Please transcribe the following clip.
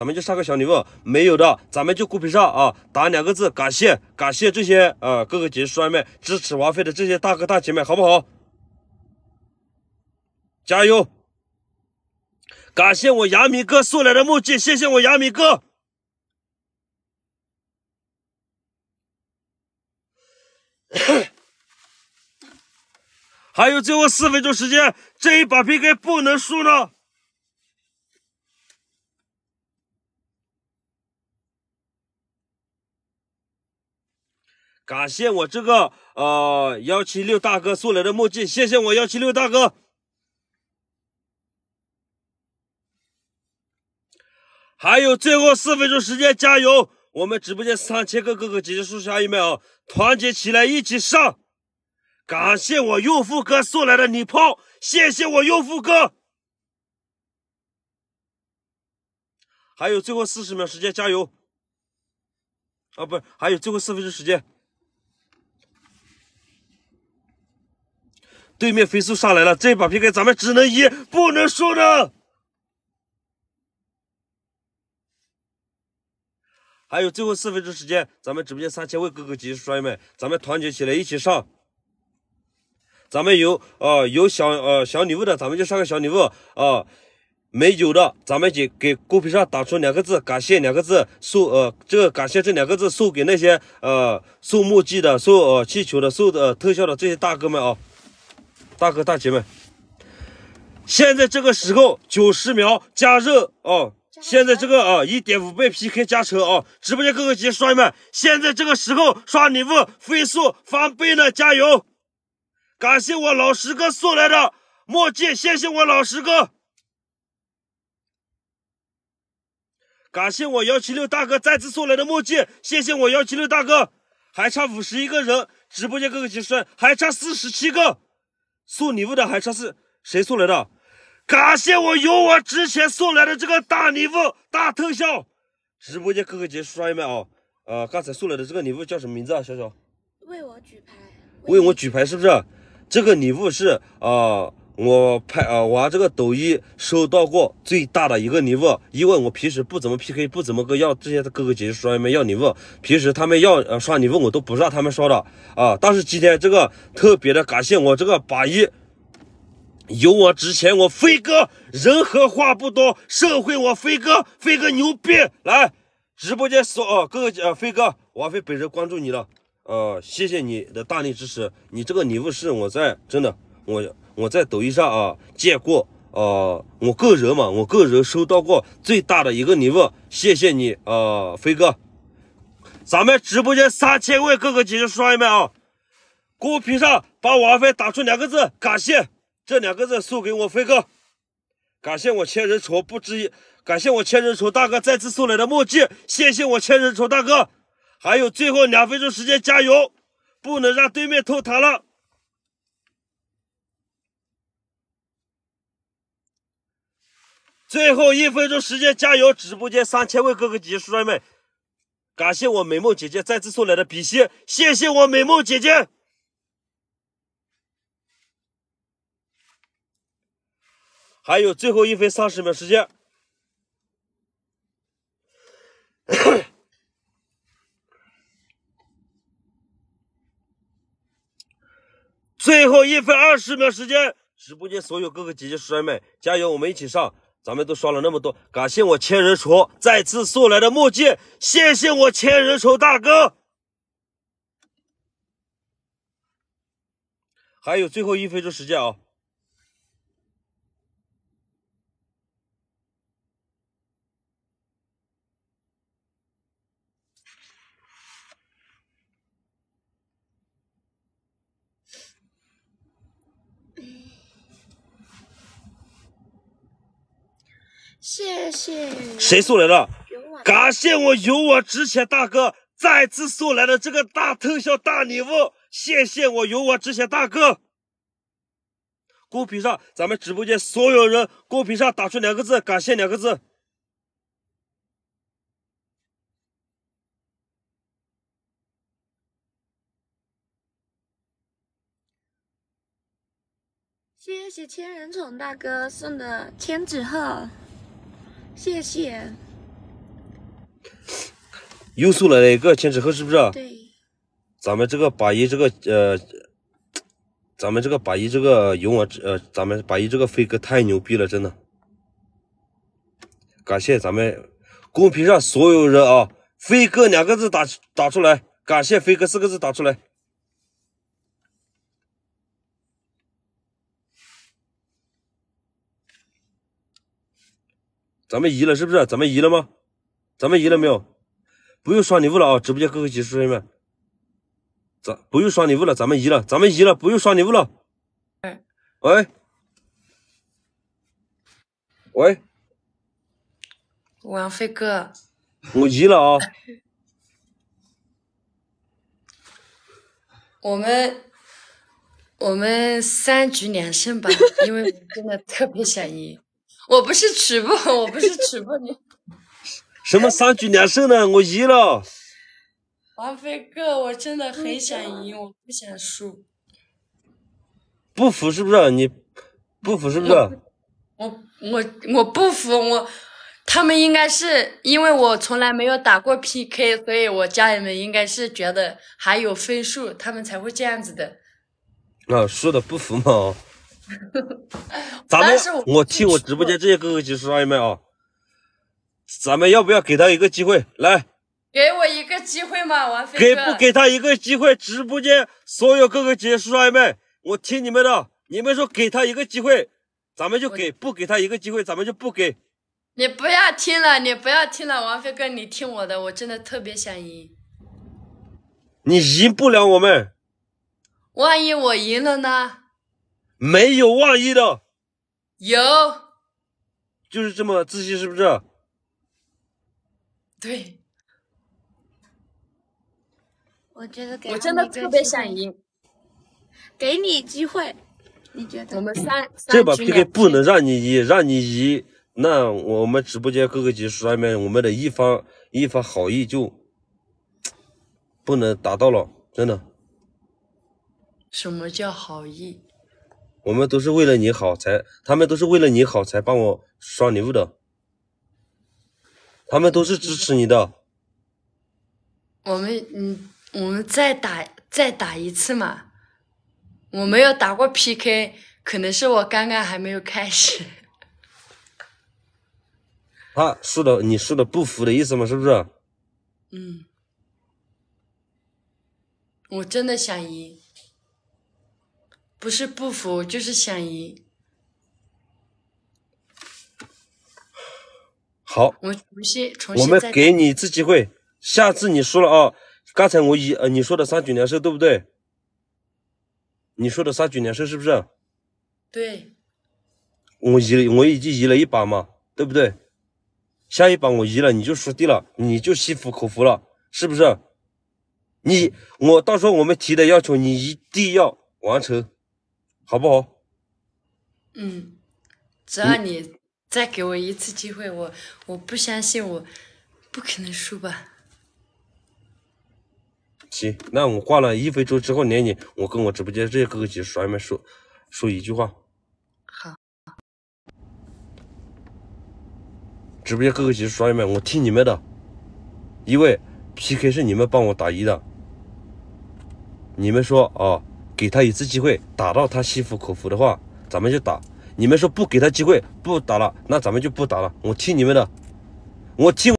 咱们就上个小礼物，没有的，咱们就孤屏上啊！打两个字，感谢感谢这些啊，各个节双们，支持王菲的这些大哥大姐们，好不好？加油！感谢我牙米哥送来的墨镜，谢谢我牙米哥。还有最后四分钟时间，这一把 PK 不能输呢。感谢我这个呃幺七六大哥送来的墨镜，谢谢我幺七六大哥。还有最后四分钟时间，加油！我们直播间三千个哥哥姐姐，叔叔阿姨们啊，团结起来一起上！感谢我幼父哥送来的礼炮，谢谢我幼父哥。还有最后四十秒时间，加油！啊，不，还有最后四分钟时间。对面飞速上来了，这一把 PK 咱们只能赢不能输呢！还有最后四分钟时间，咱们直播间三千位哥哥姐姐、兄弟们，咱们团结起来一起上！咱们有啊有小呃小礼物的，咱们就上个小礼物啊；没有的，咱们就给公屏上打出两个字“感谢”两个字，送呃这个“感谢”这两个字，送给那些呃送墨镜的、送呃气球的、送呃特效的这些大哥们啊！大哥大姐们，现在这个时候九十秒加热哦！现在这个啊，一点五倍 PK 加成啊！直播间哥哥姐、兄弟们，现在这个时候刷礼物飞速翻倍呢，加油！感谢我老十哥送来的墨镜，谢谢我老十哥。感谢我幺七六大哥再次送来的墨镜，谢谢我幺七六大哥。还差五十一个人，直播间哥哥姐、兄弟们，还差四十七个。送礼物的还差是谁送来的？感谢我有我之前送来的这个大礼物大特效，直播间哥哥姐姐、兄弟们啊，呃，刚才送来的这个礼物叫什么名字啊？小小为我举牌，为我举牌是不是？这个礼物是啊。我拍啊，我这个抖音收到过最大的一个礼物，因为我平时不怎么 PK，不怎么跟要这些哥哥姐姐刷他们要礼物，平时他们要刷礼物我都不知道他们刷的啊。但是今天这个特别的感谢我这个八一，有我之前我飞哥人和话不多，社会我飞哥飞哥牛逼，来直播间说啊哥哥姐、啊飞哥王飞本人关注你了啊，谢谢你的大力支持，你这个礼物是我在真的我。我在抖音上啊，见过啊，我个人嘛，我个人收到过最大的一个礼物，谢谢你啊，飞哥，咱们直播间三千位哥哥姐姐双一万啊，公屏上把王菲打出两个字，感谢这两个字送给我飞哥，感谢我千人宠不止，感谢我千人宠大哥再次送来的墨镜，谢谢我千人宠大哥，还有最后两分钟时间，加油，不能让对面偷塔了。最后一分钟时间，加油！直播间三千位哥哥姐姐叔伯们，感谢我美梦姐姐再次送来的比心，谢谢我美梦姐姐。还有最后一分三十秒时间，最后一分二十秒时间，直播间所有哥哥姐姐叔伯们，加油！我们一起上。咱们都刷了那么多，感谢我千人厨再次送来的墨镜，谢谢我千人厨大哥。还有最后一分钟时间啊！谢谢谁送来的？感谢我有我值钱大哥再次送来的这个大特效大礼物，谢谢我有我值钱大哥。公屏上，咱们直播间所有人公屏上打出两个字：感谢两个字。谢谢千人宠大哥送的千纸鹤。谢谢，又送来一个千纸鹤，是不是？对。咱们这个八一，这个呃，咱们这个八一，这个勇往呃，咱们八一这个飞哥太牛逼了，真的。感谢咱们公屏上所有人啊！飞哥两个字打打出来，感谢飞哥四个字打出来。咱们赢了是不是？咱们赢了吗？咱们赢了没有？不用刷礼物了啊！直播间哥哥姐姐们，咱不用刷礼物了，咱们赢了，咱们赢了，不用刷礼物了。哎，喂，喂，王飞哥，我赢了啊！我们我们三局两胜吧，因为我真的特别想赢。我不是曲布，我不是曲布，你什么三局两胜呢？我赢了。王飞哥，我真的很想赢，我不想输。不服是不是？你不服是不是？我我我不服，我他们应该是因为我从来没有打过 PK，所以我家人们应该是觉得还有分数，他们才会这样子的。啊，输的不服嘛？咱们，我替我直播间这些哥哥姐姐、叔阿姨们啊，咱们要不要给他一个机会？来，给我一个机会吗，王菲给不给他一个机会？直播间所有哥哥姐姐、叔阿姨们，我听你们的，你们说给他一个机会，咱们就给；不给他一个机会，咱们就不给。你不要听了，你不要听了，王菲哥，你听我的，我真的特别想赢。你赢不了我们。万一我赢了呢？没有万一的，有，就是这么自信，是不是？对，我觉得我真的特别想赢，给你机会，你觉得？我们三这把 PK 不能让你赢，让你赢，那我们直播间各个级术上面我们的一方一方好意就不能达到了，真的。什么叫好意？我们都是为了你好才，他们都是为了你好才帮我刷礼物的，他们都是支持你的。我们，嗯，我们再打，再打一次嘛。我没有打过 PK，可能是我刚刚还没有开始。他是的，你是的，不服的意思嘛，是不是？嗯。我真的想赢。不是不服，就是想赢。好，我重新，我们给你一次机会，下次你输了啊！刚才我赢，呃，你说的三局两胜对不对？你说的三局两胜是不是？对。我赢，我已经赢了一把嘛，对不对？下一把我赢了，你就输定了，你就心服口服了，是不是？你，我到时候我们提的要求，你一定要完成。好不好？嗯，只要你再给我一次机会，我我不相信，我不可能输吧。行，那我挂了一分钟之后连你，我，跟我直播间这些哥哥姐姐刷友们说说一句话。好。直播间哥哥姐姐刷友们，我听你们的，因为 PK 是你们帮我打一的，你们说啊。给他一次机会，打到他心服口服的话，咱们就打。你们说不给他机会，不打了，那咱们就不打了。我听你们的，我听。